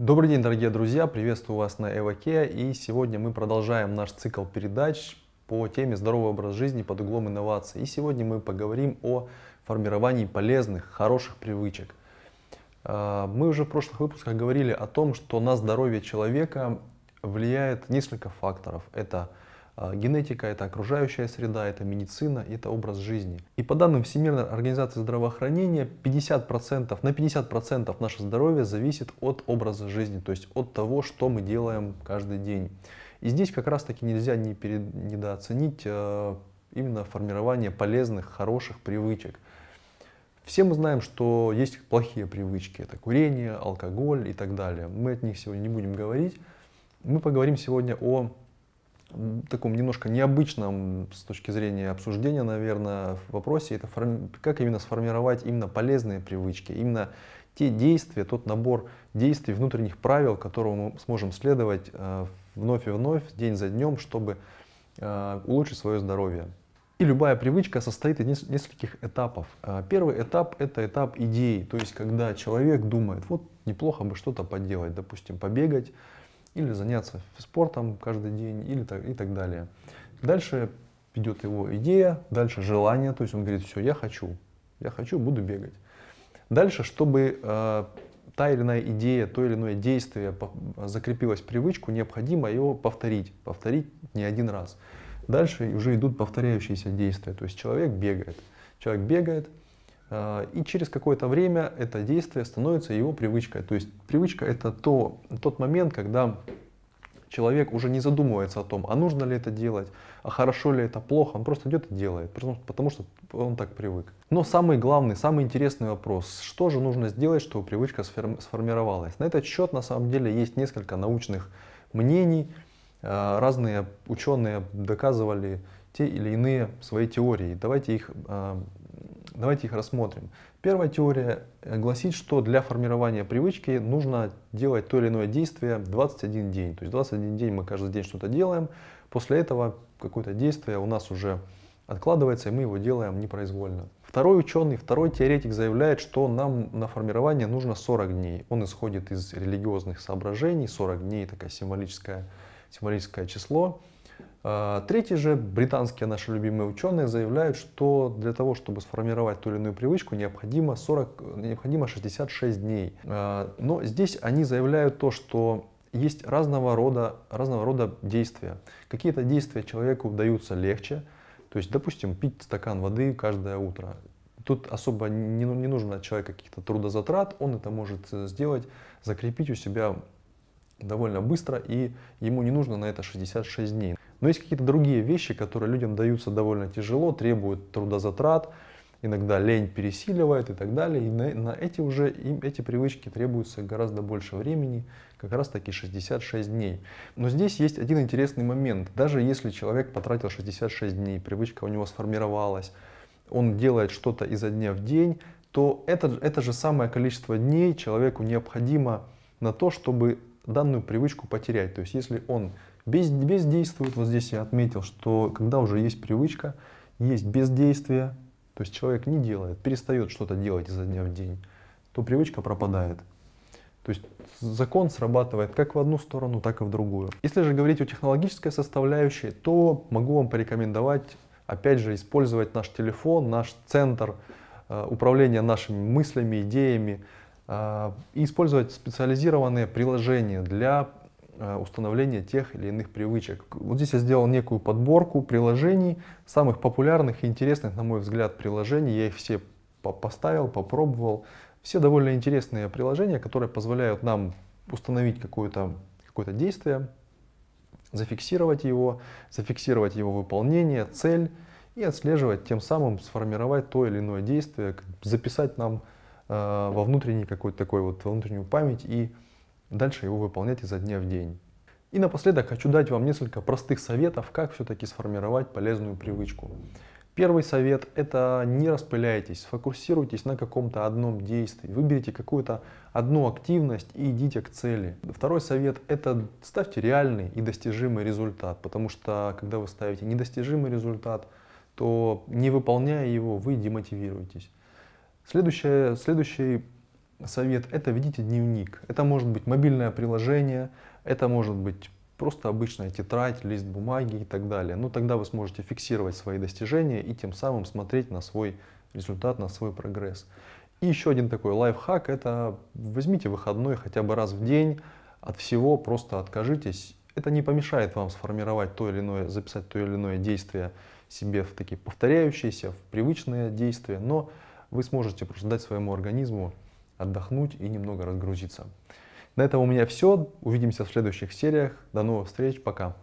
Добрый день, дорогие друзья! Приветствую вас на Эваке. И сегодня мы продолжаем наш цикл передач по теме «Здоровый образ жизни под углом инноваций». И сегодня мы поговорим о формировании полезных, хороших привычек. А, мы уже в прошлых выпусках говорили о том, что на здоровье человека влияет несколько факторов. Это а, генетика – это окружающая среда, это медицина, это образ жизни. И по данным Всемирной организации здравоохранения, 50%, на 50% наше здоровье зависит от образа жизни, то есть от того, что мы делаем каждый день. И здесь как раз-таки нельзя не перед, недооценить э, именно формирование полезных, хороших привычек. Все мы знаем, что есть плохие привычки. Это курение, алкоголь и так далее. Мы от них сегодня не будем говорить. Мы поговорим сегодня о таком немножко необычном с точки зрения обсуждения, наверное, в вопросе, это как именно сформировать именно полезные привычки, именно те действия, тот набор действий, внутренних правил, которому мы сможем следовать э, вновь и вновь, день за днем, чтобы э, улучшить свое здоровье. И любая привычка состоит из нескольких этапов. Э, первый этап – это этап идеи, то есть когда человек думает, вот неплохо бы что-то поделать, допустим, побегать, или заняться спортом каждый день, или так, и так далее. Дальше идет его идея, дальше желание, то есть он говорит, все, я хочу, я хочу, буду бегать. Дальше, чтобы э, та или иная идея, то или иное действие закрепилось в привычку, необходимо его повторить, повторить не один раз. Дальше уже идут повторяющиеся действия, то есть человек бегает, человек бегает, а, и через какое-то время это действие становится его привычкой. То есть привычка это то, тот момент, когда человек уже не задумывается о том, а нужно ли это делать, а хорошо ли это, плохо, он просто идет и делает, потому, что он так привык. Но самый главный, самый интересный вопрос, что же нужно сделать, чтобы привычка сформировалась? На этот счет на самом деле есть несколько научных мнений, а, разные ученые доказывали те или иные свои теории. Давайте их а, Давайте их рассмотрим. Первая теория гласит, что для формирования привычки нужно делать то или иное действие 21 день. То есть 21 день мы каждый день что-то делаем, после этого какое-то действие у нас уже откладывается, и мы его делаем непроизвольно. Второй ученый, второй теоретик заявляет, что нам на формирование нужно 40 дней. Он исходит из религиозных соображений, 40 дней такое символическое, символическое число. А, третий же, британские наши любимые ученые заявляют, что для того, чтобы сформировать ту или иную привычку, необходимо, 40, необходимо 66 дней. А, но здесь они заявляют то, что есть разного рода, разного рода действия. Какие-то действия человеку даются легче, то есть, допустим, пить стакан воды каждое утро. Тут особо не, не нужно от человека каких-то трудозатрат, он это может э, сделать, закрепить у себя довольно быстро, и ему не нужно на это 66 дней. Но есть какие-то другие вещи, которые людям даются довольно тяжело, требуют трудозатрат, иногда лень пересиливает и так далее. И на, на эти уже им эти привычки требуются гораздо больше времени, как раз таки 66 дней. Но здесь есть один интересный момент. Даже если человек потратил 66 дней, привычка у него сформировалась, он делает что-то изо дня в день, то это, это же самое количество дней человеку необходимо на то, чтобы данную привычку потерять. То есть если он без, бездействует, вот здесь я отметил, что когда уже есть привычка, есть бездействие, то есть человек не делает, перестает что-то делать изо дня в день, то привычка пропадает. То есть закон срабатывает как в одну сторону, так и в другую. Если же говорить о технологической составляющей, то могу вам порекомендовать, опять же, использовать наш телефон, наш центр э, управления нашими мыслями, идеями, а, и использовать специализированные приложения для а, установления тех или иных привычек. Вот здесь я сделал некую подборку приложений, самых популярных и интересных, на мой взгляд, приложений. Я их все поставил, попробовал. Все довольно интересные приложения, которые позволяют нам установить какое-то какое действие, зафиксировать его, зафиксировать его выполнение, цель и отслеживать, тем самым сформировать то или иное действие, записать нам Э, во внутренний какой-то такой вот, внутреннюю память и дальше его выполнять изо дня в день. И напоследок хочу дать вам несколько простых советов, как все-таки сформировать полезную привычку. Первый совет – это не распыляйтесь, сфокусируйтесь на каком-то одном действии, выберите какую-то одну активность и идите к цели. Второй совет – это ставьте реальный и достижимый результат, потому что когда вы ставите недостижимый результат, то не выполняя его, вы демотивируетесь. Следующее, следующий совет – это ведите дневник. Это может быть мобильное приложение, это может быть просто обычная тетрадь, лист бумаги и так далее. Но ну, тогда вы сможете фиксировать свои достижения и тем самым смотреть на свой результат, на свой прогресс. И еще один такой лайфхак – это возьмите выходной хотя бы раз в день, от всего просто откажитесь. Это не помешает вам сформировать то или иное, записать то или иное действие себе в такие повторяющиеся, в привычные действия, но вы сможете просто дать своему организму отдохнуть и немного разгрузиться. На этом у меня все. Увидимся в следующих сериях. До новых встреч. Пока.